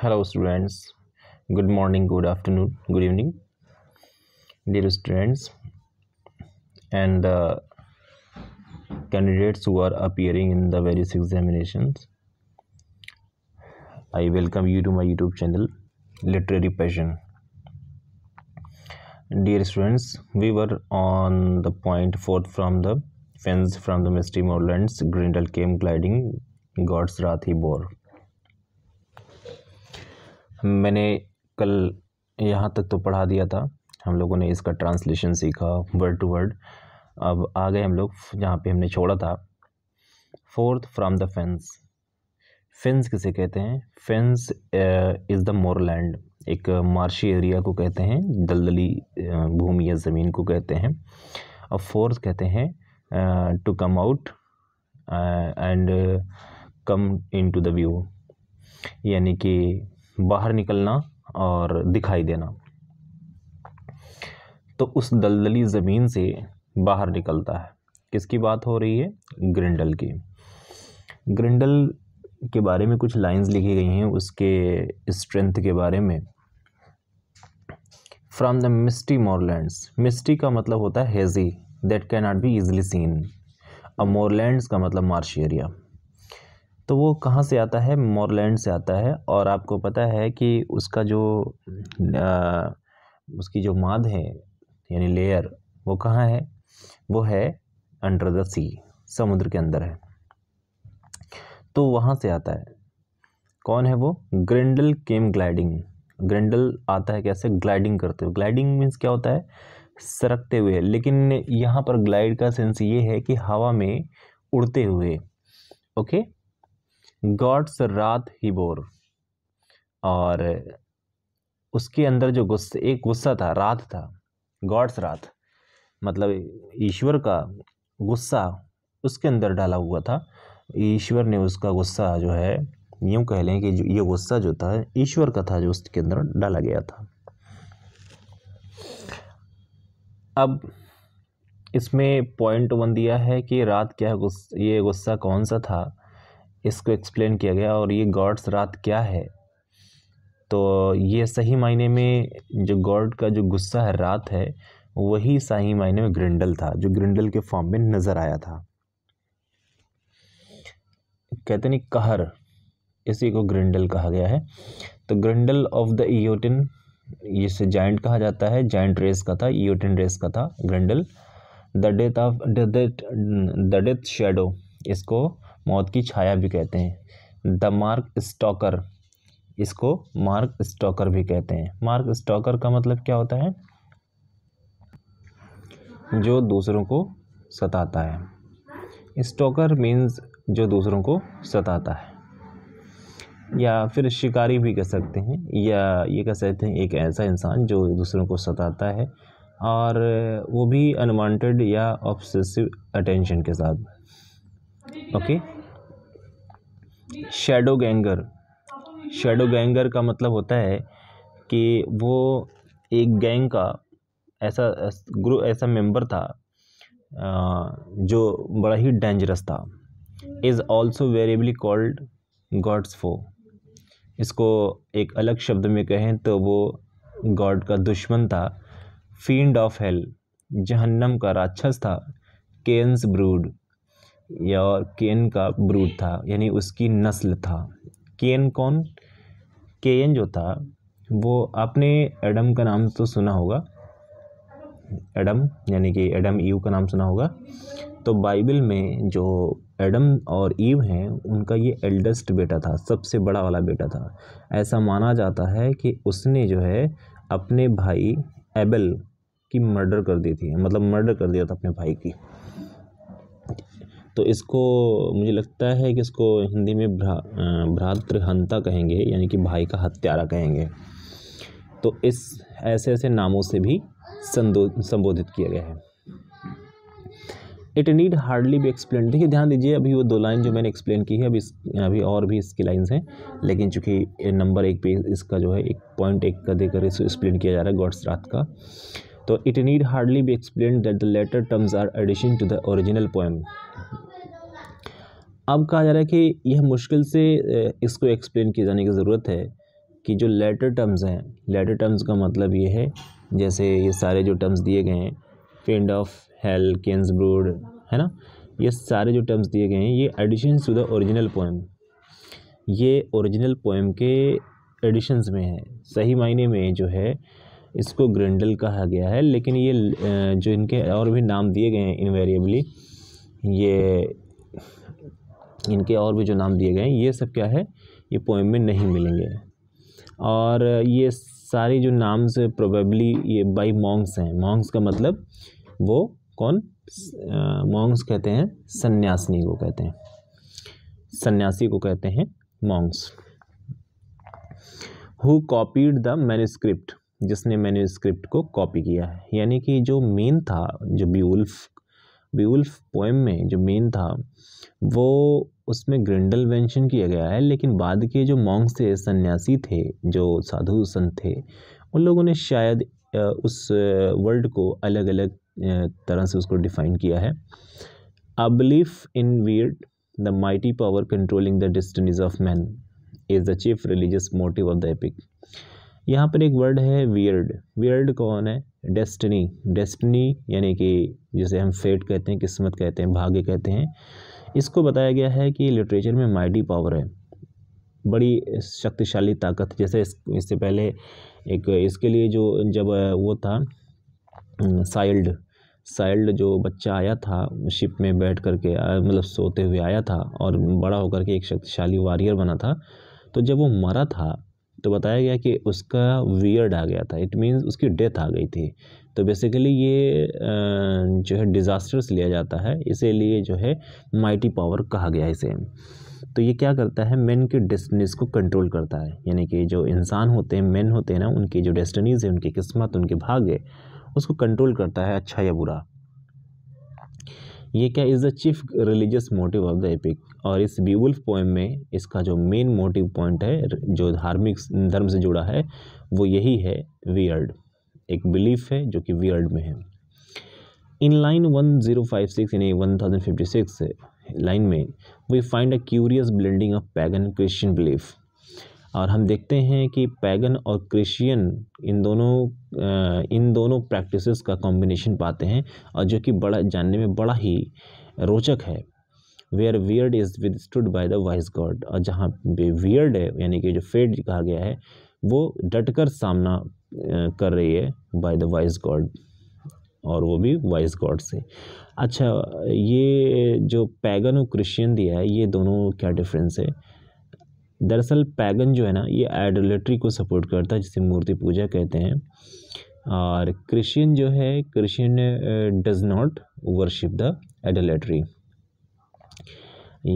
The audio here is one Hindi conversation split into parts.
hello students good morning good afternoon good evening dear students and uh, candidates who are appearing in the various examinations i welcome you to my youtube channel literary passion dear students we were on the point from the fence from the misty moorlands grindel came gliding god's wrath he bore मैंने कल यहाँ तक तो पढ़ा दिया था हम लोगों ने इसका ट्रांसलेशन सीखा वर्ड टू वर्ड अब आ गए हम लोग जहाँ पे हमने छोड़ा था forth from the fence fence किसे कहते हैं फेंस इज़ द मोरलैंड एक मार्शी एरिया को कहते हैं दलदली भूमि या ज़मीन को कहते हैं और फोर्थ कहते हैं to come out and come in to the view यानी कि बाहर निकलना और दिखाई देना तो उस दलदली ज़मीन से बाहर निकलता है किसकी बात हो रही है ग्रिंडल की ग्रिंडल के बारे में कुछ लाइंस लिखी गई हैं उसके स्ट्रेंथ के बारे में फ्रॉम द मिस्टी मोरलैंड्स मिस्टी का मतलब होता है hazy that can not be easily seen a moorlands का मतलब मार्शी एरिया तो वो कहाँ से आता है मोरलैंड से आता है और आपको पता है कि उसका जो आ, उसकी जो माद है यानी लेयर वो कहाँ है वो है अंडर द सी समुद्र के अंदर है तो वहाँ से आता है कौन है वो ग्रेंडल केम ग्लाइडिंग ग्रेंडल आता है कैसे ग्लाइडिंग करते हुए ग्लाइडिंग मीन्स क्या होता है सरकते हुए लेकिन यहाँ पर ग्लाइड का सेंस ये है कि हवा में उड़ते हुए ओके गॉड्स रात ही बोर और उसके अंदर जो गुस्सा एक गुस्सा था रात था गॉड्स रात मतलब ईश्वर का गुस्सा उसके अंदर डाला हुआ था ईश्वर ने उसका गुस्सा जो है यूँ कह लें कि ये गुस्सा जो था ईश्वर का था जो उसके अंदर डाला गया था अब इसमें पॉइंट वन दिया है कि रात क्या गुस्सा ये गुस्सा कौन सा था इसको एक्सप्लेन किया गया और ये गॉड्स रात क्या है तो ये सही मायने में जो गॉड का जो गुस्सा है रात है वही सही मायने में ग्रिंडल था जो ग्रिंडल के फॉर्म में नज़र आया था कहते नहीं कहर इसी को ग्रिंडल कहा गया है तो ग्रिंडल ऑफ द ईयोटिन जिसे जाइंट कहा जाता है जाइंट रेस का था ईयोटिन रेस का था Grendel the death of the death the death shadow इसको मौत की छाया भी कहते हैं द मार्क स्टॉकर इसको मार्क स्टॉकर भी कहते हैं मार्क स्टॉकर का मतलब क्या होता है जो दूसरों को सताता है स्टॉकर मीन्स जो दूसरों को सताता है या फिर शिकारी भी कह सकते हैं या ये कह सकते हैं एक ऐसा इंसान जो दूसरों को सताता है और वो भी अनवांटेड या ऑब्सेसिव अटेंशन के साथ okay shadow ganger shadow ganger का मतलब होता है कि वो एक गैंग का ऐसा ग्रुप ऐसा मेंबर था जो बड़ा ही डेंजरस था is also variably called God's foe इसको एक अलग शब्द में कहें तो वो गॉड का दुश्मन था फील्ड ऑफ हेल जहन्नम का राक्षस था केन्स ब्रूड या केन का ब्रूड था यानी उसकी नस्ल था केन कौन केन जो था वो आपने एडम का नाम तो सुना होगा एडम यानी कि एडम ईव का नाम सुना होगा तो बाइबल में जो एडम और ईव हैं उनका ये एल्डेस्ट बेटा था सबसे बड़ा वाला बेटा था ऐसा माना जाता है कि उसने जो है अपने भाई एबल की मर्डर कर दी थी मतलब मर्डर कर दिया था अपने भाई की तो इसको मुझे लगता है कि इसको हिंदी में भ्रा भ्रातृहंता कहेंगे यानी कि भाई का हत्यारा कहेंगे तो इस ऐसे ऐसे नामों से भी संबोधित किया गया है इट नीड हार्डली भी एक्सप्लेन देखिए ध्यान दीजिए अभी वो दो लाइन जो मैंने एक्सप्लेन की है अभी अभी और भी इसकी लाइन्स हैं लेकिन चूंकि नंबर एक पे इसका जो है एक पॉइंट एक का देकर इसको एक्सप्लेन किया जा रहा है गॉड्स रात का तो it need hardly be explain that the latter terms are addition to the original poem अब कहा जा रहा है कि यह मुश्किल से इसको एक्सप्लेन किए जाने की ज़रूरत है कि जो लेटर टर्म्स हैं लेटर टर्म्स का मतलब ये है जैसे ये सारे जो टर्म्स दिए गए हैं fiend of hell Cain's brood है ना ये सारे जो टर्म्स दिए गए हैं ये addition to the original poem ये ओरिजिनल पोएम के एडिशंस में है सही मायने में जो है इसको ग्रेंडल कहा गया है लेकिन ये जो इनके और भी नाम दिए गए हैं इनवेरिएबली ये इनके और भी जो नाम दिए गए हैं ये सब क्या है ये पोएम में नहीं मिलेंगे और ये सारे जो नाम्स प्रोबेबली ये बाई मॉन्ग्स हैं मॉन्ग्स का मतलब वो कौन मॉन्ग्स कहते हैं सन्यासिनी को कहते हैं सन्यासी को कहते हैं monks who copied the manuscript जिसने मैन्यूस्क्रिप्ट को कॉपी किया है यानी कि जो मेन था जो ब्यूल्फ बीउल्फ पोएम में जो मेन था वो उसमें ग्रिंडल मेंशन किया गया है लेकिन बाद के जो मॉन्ग्स थे सन्यासी थे जो साधु संत थे उन लोगों ने शायद उस वर्ड को अलग अलग तरह से उसको डिफाइन किया है a believe in wyrd the mighty power controlling the destinies of man is the chief religious motive of the epic यहाँ पर एक वर्ड है वियर्ड वियर्ड कौन है डेस्टिनी डेस्टिनी यानी कि जिसे हम फेट कहते हैं किस्मत कहते हैं भाग्य कहते हैं इसको बताया गया है कि लिटरेचर में माइडी पावर है बड़ी शक्तिशाली ताकत जैसे इस, इससे पहले एक इसके लिए जो जब वो था साइल्ड साइल्ड जो बच्चा आया था शिप में बैठ करके मतलब सोते हुए आया था और बड़ा होकर के एक शक्तिशाली वारियर बना था तो जब वो मरा था तो बताया गया कि उसका वियर्ड आ गया था इट मींस उसकी डेथ आ गई थी तो बेसिकली ये जो है डिज़ास्टर्स लिया जाता है इसीलिए जो है माइटी पावर कहा गया इसे तो ये क्या करता है मेन के डेस्टनीज़ को कंट्रोल करता है यानी कि जो इंसान होते हैं मेन होते हैं ना उनकी जो डेस्टनीज़ है उनकी किस्मत उनके भाग्य उसको कंट्रोल करता है अच्छा या बुरा ये क्या is the chief religious motive of the epic और इस बीवुल्फ पोएम में इसका जो मेन मोटिव पॉइंट है जो धार्मिक धर्म से जुड़ा है वो यही है वियर्ड एक बिलीफ है जो कि वियर्ड में है in line one zero five six यानी one thousand fifty six line में we find a curious blending of pagan Christian belief और हम देखते हैं कि पैगन और क्रिश्चियन इन दोनों इन दोनों प्रैक्टिसेस का कॉम्बिनेशन पाते हैं और जो कि बड़ा जानने में बड़ा ही रोचक है where wyrd is withstood by the wise God और जहाँ वियर्ड है यानी कि जो फेड कहा गया है वो डटकर सामना कर रही है बाय द वाइस गॉड और वो भी वाइस गॉड से अच्छा ये जो पैगन और क्रिश्चियन दिया है ये दोनों क्या डिफरेंस है दरअसल पैगन जो है ना ये आइडोलेट्री को सपोर्ट करता है जिसे मूर्ति पूजा कहते हैं और क्रिश्चियन जो है Christian does not worship the idolatry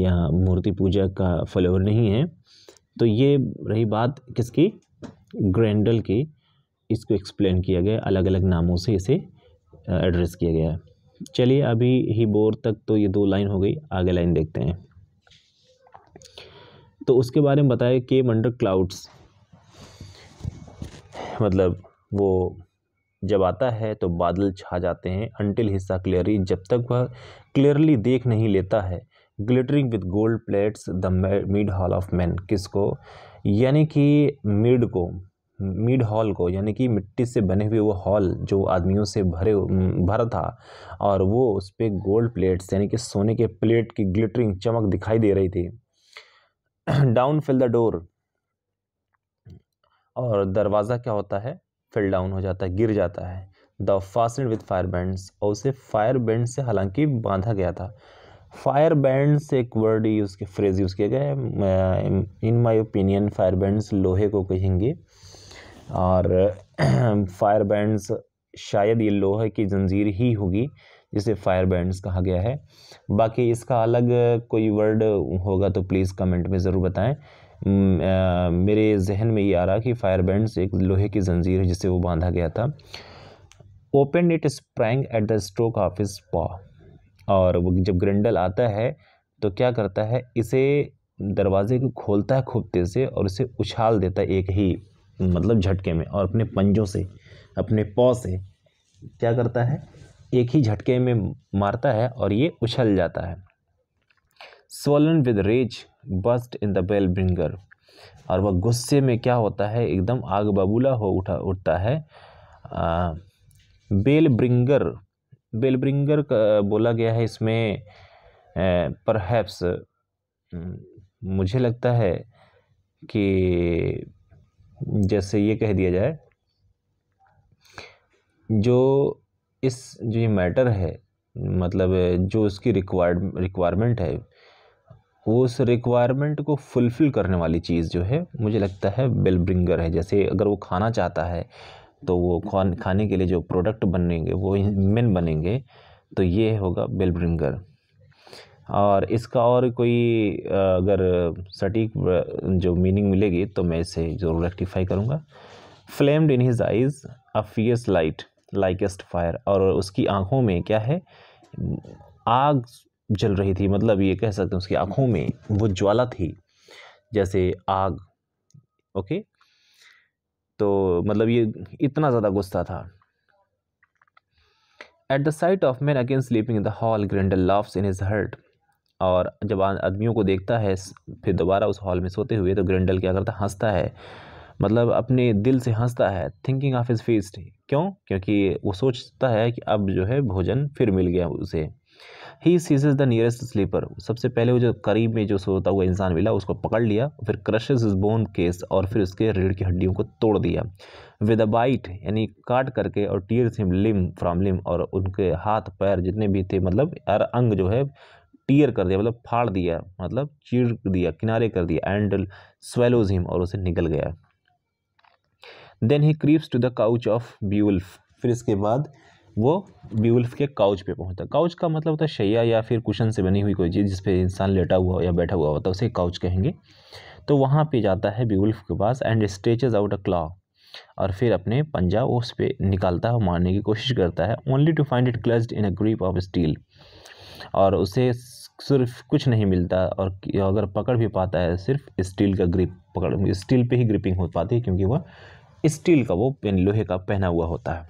यह मूर्ति पूजा का फॉलोअर नहीं है तो ये रही बात किसकी ग्रैंडल की इसको एक्सप्लेन किया गया अलग अलग नामों से इसे एड्रेस uh, किया गया है चलिए अभी ही बोर तक तो ये दो लाइन हो गई आगे लाइन देखते हैं तो उसके बारे में बताया केम अंडर क्लाउड्स मतलब वो जब आता है तो बादल छा जाते हैं अनटिल हिस्सा क्लियरली जब तक वह क्लियरली देख नहीं लेता है glittering with gold plates the mead hall of man किसको यानी कि मिड को मिड हॉल को यानी कि मिट्टी से बने हुए वो हॉल जो आदमियों से भरे भरा था और वो उस पर गोल्ड प्लेट्स यानी कि सोने के प्लेट की ग्लिटरिंग चमक दिखाई दे रही थी डाउन फिल द डोर और दरवाज़ा क्या होता है फिल डाउन हो जाता है गिर जाता है the fast with fire bands और उसे फायर बैंड से हालांकि बांधा गया था फायर बैंड से एक वर्ड यूज़ के फ्रेज यूज़ किया गया in my opinion fire bands लोहे को कहेंगे और फायर बैंड्स शायद ये लोहे की जंजीर ही होगी इसे फायर बैंड्स कहा गया है बाकी इसका अलग कोई वर्ड होगा तो प्लीज़ कमेंट में ज़रूर बताएं मेरे जहन में ये आ रहा कि फायर बैंड्स एक लोहे की जंजीर है जिसे वो बांधा गया था open it sprang at the stroke of his paw और जब ग्रिंडल आता है तो क्या करता है इसे दरवाजे को खोलता है खूब तेज़ से और इसे उछाल देता है एक ही मतलब झटके में और अपने पंजों से अपने पौ से क्या करता है एक ही झटके में मारता है और ये उछल जाता है swollen with rage burst in the bale bringer और वह गुस्से में क्या होता है एकदम आग बबूला हो उठा उठता है आ, बेल ब्रिंगर बेल ब्रिंगर का बोला गया है इसमें परहैप्स हम्म, मुझे लगता है कि जैसे ये कह दिया जाए जो इस जो ये मैटर है मतलब जो उसकी रिक्वायर्ड रिक्वायरमेंट है उस रिक्वायरमेंट को फुलफ़िल करने वाली चीज़ जो है मुझे लगता है बेल ब्रिंगर है जैसे अगर वो खाना चाहता है तो वो खान खाने के लिए जो प्रोडक्ट बनेंगे वो मेन बनेंगे तो ये होगा बेल ब्रिंगर और इसका और कोई अगर सटीक जो मीनिंग मिलेगी तो मैं इसे ज़रूर रेक्टिफाई करूँगा flamed in his eyes a fierce light likest fire और उसकी आंखों में क्या है आग जल रही थी मतलब ये कह सकते हैं उसकी आंखों में वो ज्वाला थी जैसे आग ओके तो मतलब ये इतना ज़्यादा गुस्सा था at the sight of man again sleeping in the hall Grendel laughs in his heart और जब आदमियों को देखता है फिर दोबारा उस हॉल में सोते हुए तो ग्रेंडल क्या करता है हंसता है मतलब अपने दिल से हंसता है थिंकिंग ऑफ इज फीस्ट क्यों क्योंकि वो सोचता है कि अब जो है भोजन फिर मिल गया उसे he seizes the nearest sleeper सबसे पहले वो जो करीब में जो सोता हुआ इंसान मिला उसको पकड़ लिया फिर क्रशेज इज बोन केस और फिर उसके रीढ़ की हड्डियों को तोड़ दिया विद अ बाइट यानी काट करके और tears him limb from limb और उनके हाथ पैर जितने भी थे मतलब हर अंग जो है टीयर कर दिया मतलब फाड़ दिया मतलब चीर दिया किनारे कर दिया एंड स्वेलोज हिम और उसे निकल गया then he creeps to the couch of Beowulf फिर इसके बाद वो ब्यूल्फ के काउच पे पहुंचता काउच का मतलब होता है शैया या फिर कुशन से बनी हुई कोई चीज़ जिस पे इंसान लेटा हुआ हो या बैठा हुआ होता है उसे काउच कहेंगे तो वहाँ पे जाता है ब्यूल्फ के पास and stretches out a claw और फिर अपने पंजा उस पर निकालता है और मारने की कोशिश करता है only to find it clasped in a grip of steel और उसे सिर्फ कुछ नहीं मिलता और अगर पकड़ भी पाता है सिर्फ स्टील का ग्रिप पकड़ स्टील पे ही ग्रिपिंग हो पाती है क्योंकि वह स्टील का वो पेन लोहे का पहना हुआ होता है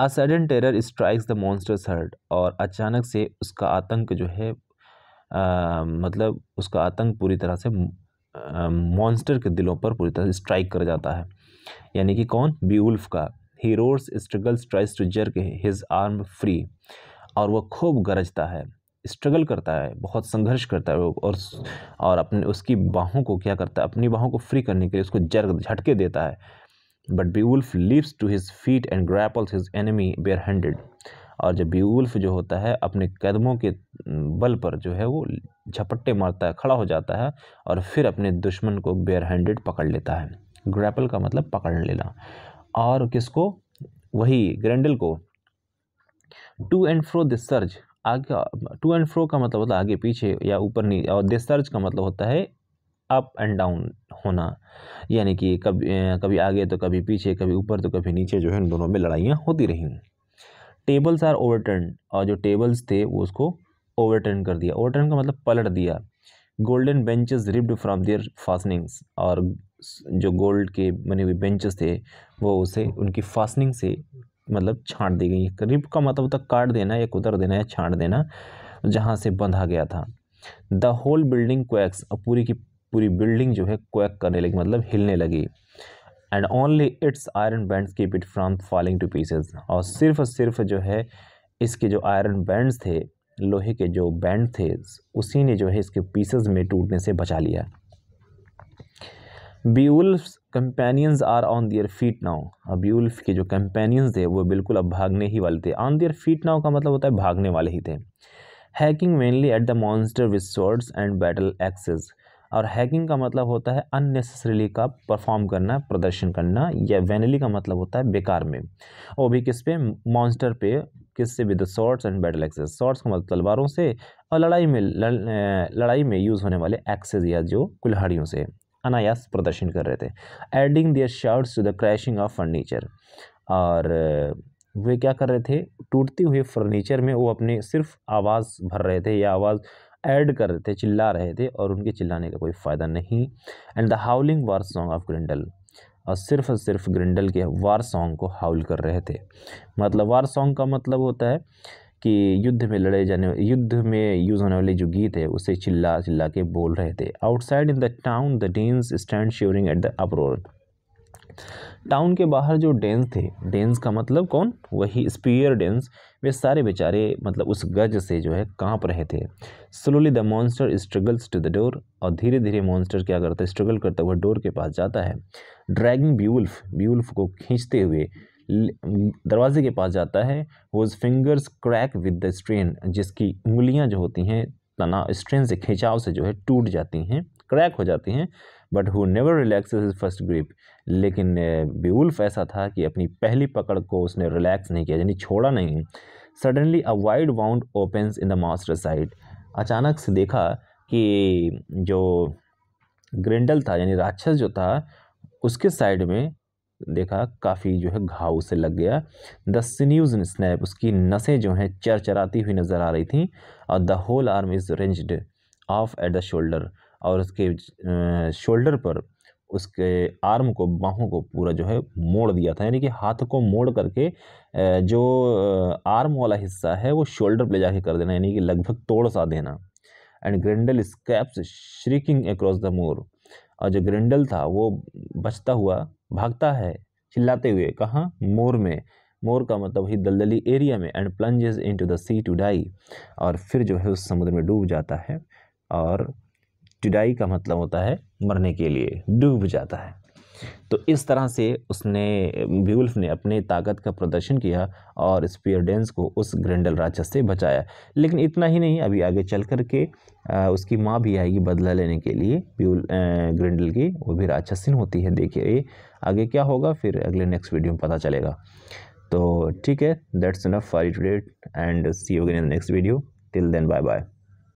a sudden terror strikes the monster's heart और अचानक से उसका आतंक जो है आ, मतलब उसका आतंक पूरी तरह से मॉन्स्टर के दिलों पर पूरी तरह स्ट्राइक कर जाता है यानी कि कौन उल्फ का heroes struggles tries to jerk his arm free और वह खूब गरजता है स्ट्रगल करता है बहुत संघर्ष करता है वो और और अपने उसकी बाहों को क्या करता है अपनी बाहों को फ्री करने के लिए उसको जर झटके देता है but Beowulf leaps to his feet and grapples his enemy bare handed और जब बी उल्फ़ जो होता है अपने कदमों के बल पर जो है वो झपट्टे मारता है खड़ा हो जाता है और फिर अपने दुश्मन को बेयर हैंडेड पकड़ लेता है ग्रैपल का मतलब पकड़ लेना और किसको वही ग्रैंडल को to and fro this surge आगे टू एंड फ्रो का मतलब होता है आगे पीछे या ऊपर नीचे और दिसर्ज का मतलब होता है अप एंड डाउन होना यानी कि कभी कभी आगे तो कभी पीछे कभी ऊपर तो कभी नीचे जो है इन दोनों में लड़ाइयाँ होती रहीं टेबल्स आर ओवरटर्न और जो टेबल्स थे वो उसको ओवरटर्न कर दिया ओवरटर्न का मतलब पलट दिया golden benches ripped from their fastenings और जो गोल्ड के बने हुए बेंचेस थे वो उसे उनकी फासनिंग से मतलब छांट दी गई रिप का मतलब होता काट देना या कुतर देना या छांट देना जहाँ से बंधा गया था द होल बिल्डिंग क्वैक्स अब पूरी की पूरी बिल्डिंग जो है क्वैक करने लगी मतलब हिलने लगी and only its iron band keep it from falling to pieces और सिर्फ सिर्फ जो है इसके जो आयरन बैंड्स थे लोहे के जो बैंड थे उसी ने जो है इसके पीसेज में टूटने से बचा लिया Wulf companions are on their feet now अब उल्फ के जो कंपेनियंस थे वो बिल्कुल अब भागने ही वाले थे ऑन दियर फीट नाउ का मतलब होता है भागने वाले ही थे hacking mainly at the monster with swords and battle axes और हैकिंग का मतलब होता है अननेसेसरीली का परफॉर्म करना प्रदर्शन करना या वेनली का मतलब होता है बेकार में और भी किस पे मॉन्स्टर पे किस से with swords and battle axes swords का मतलब तलवारों से और लड़ाई में लड़, लड़ाई में यूज़ होने वाले एक्सेस या जो कुल्हाड़ियों से अनायास प्रदर्शन कर रहे थे adding their shouts to the crashing of furniture और वे क्या कर रहे थे टूटते हुए फर्नीचर में वो अपने सिर्फ आवाज़ भर रहे थे या आवाज़ ऐड कर रहे थे चिल्ला रहे थे और उनके चिल्लाने का कोई फ़ायदा नहीं and the howling war song of Grendel और सिर्फ और सिर्फ ग्रिंडल के वार सॉन्ग को हाउल कर रहे थे मतलब वार सॉन्ग का मतलब होता है कि युद्ध में लड़े जाने युद्ध में यूज़ होने वाले जो गीत है उसे चिल्ला चिल्ला के बोल रहे थे outside in the town the Danes stand shivering at the uproar town के बाहर जो डेंस थे डेंस का मतलब कौन वही स्पीयर डेंस वे सारे बेचारे मतलब उस गज से जो है कांप रहे थे slowly the monster struggles to the door और धीरे धीरे मॉन्स्टर क्या करता है स्ट्रगल करता हुआ डोर के पास जाता है ड्रैगिंग ब्यूल्फ ब्यूल्फ को खींचते हुए दरवाजे के पास जाता है वो fingers crack with the strain जिसकी उंगलियां जो होती हैं तना स्ट्रेन से खिंचाव से जो है टूट जाती हैं क्रैक हो जाती हैं but who never relax his first grip लेकिन बेउल्फ ऐसा था कि अपनी पहली पकड़ को उसने रिलैक्स नहीं किया यानी छोड़ा नहीं suddenly a wide wound opens in the master side अचानक से देखा कि जो ग्रेंडल था यानी राक्षस जो था उसके साइड में देखा काफ़ी जो है घाव से लग गया द सिन्यूज स्नैप उसकी नसें जो हैं चरचराती हुई नज़र आ रही थी और the whole arm is wrenched off at the shoulder और उसके शोल्डर पर उसके आर्म को बाहों को पूरा जो है मोड़ दिया था यानी कि हाथ को मोड़ करके जो आर्म वाला हिस्सा है वो शोल्डर पर जाके कर देना यानी कि लगभग तोड़ सा देना and Grendel escapes shrieking across the moor और जो ग्रेंडल था वो बचता हुआ भागता है चिल्लाते हुए कहाँ मोर में मोर का मतलब ही दलदली एरिया में and plunges in to the sea to die और फिर जो है उस समुद्र में डूब जाता है और टुडाई का मतलब होता है मरने के लिए डूब जाता है तो इस तरह से उसने व्यूल्फ ने अपने ताकत का प्रदर्शन किया और स्पियरडेंस को उस ग्रेंडल राक्षस से बचाया लेकिन इतना ही नहीं अभी आगे चल कर के उसकी माँ भी आएगी बदला लेने के लिए ब्यूल ग्रेंडल की वो भी राक्षसिन होती है देखिए आगे क्या होगा फिर अगले नेक्स्ट वीडियो में पता चलेगा तो ठीक है that's enough for date and see you again in next video till then bye bye